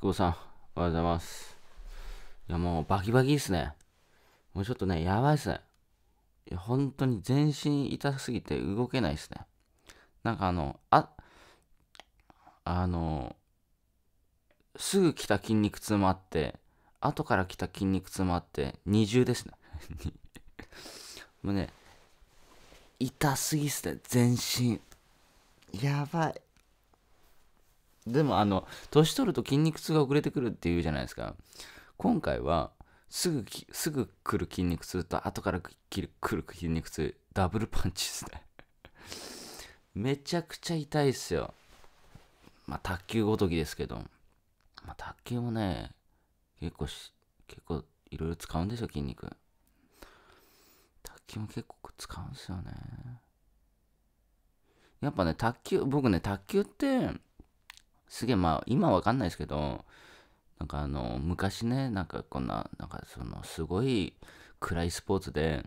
久保さん、おはようございます。いや、もうバキバキですね。もうちょっとね、やばいですね。いや、本当に全身痛すぎて動けないですね。なんかあの、あ、あの、すぐ来た筋肉痛もあって、後から来た筋肉痛もあって、二重ですね。もうね、痛すぎっすね、全身。やばい。でもあの、年取ると筋肉痛が遅れてくるっていうじゃないですか。今回は、すぐき、すぐ来る筋肉痛と、後から来る来る筋肉痛、ダブルパンチですね めちゃくちゃ痛いっすよ。まあ、卓球ごときですけど。まあ、卓球もね、結構し、結構いろいろ使うんですよ、筋肉。卓球も結構使うんですよね。やっぱね、卓球、僕ね、卓球って、すげえまあ今わかんないですけどなんかあの昔ねなんかこんななんかそのすごい暗いスポーツで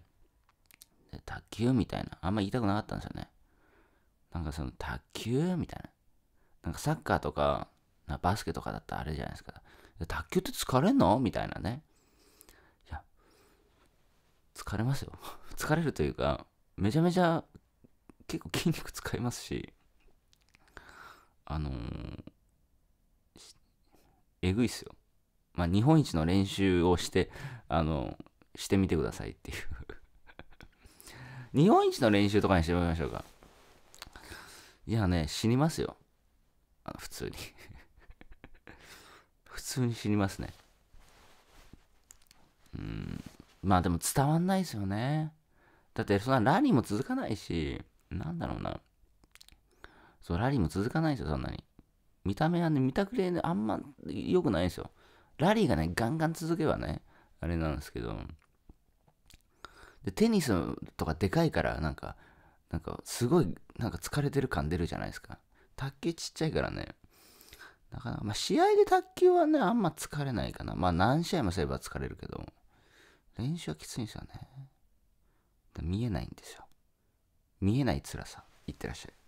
卓球みたいなあんま言いたくなかったんですよねなんかその卓球みたいななんかサッカーとかなバスケとかだったらあれじゃないですか卓球って疲れんのみたいなねいや疲れますよ 疲れるというかめちゃめちゃ結構筋肉使いますしあのー、えぐいっすよ。まあ、日本一の練習をして、あの、してみてくださいっていう日本一の練習とかにしてみましょうか。いやね、死にますよ。普通に 普通に死にますね。うん。まあでも伝わんないですよね。だって、そんなラリーも続かないし、なんだろうな。そう、ラリーも続かないですよ、そんなに。見た目はね、見たくれ、ね、あんま良くないんですよ。ラリーがね、ガンガン続けばね、あれなんですけど、でテニスとかでかいから、なんか、なんかすごい、なんか疲れてる感出るじゃないですか。卓球ちっちゃいからね、なかなか、まあ試合で卓球はね、あんま疲れないかな。まあ何試合もすれば疲れるけど、練習はきついんですよね。見えないんですよ。見えない辛さ。いってらっしゃい。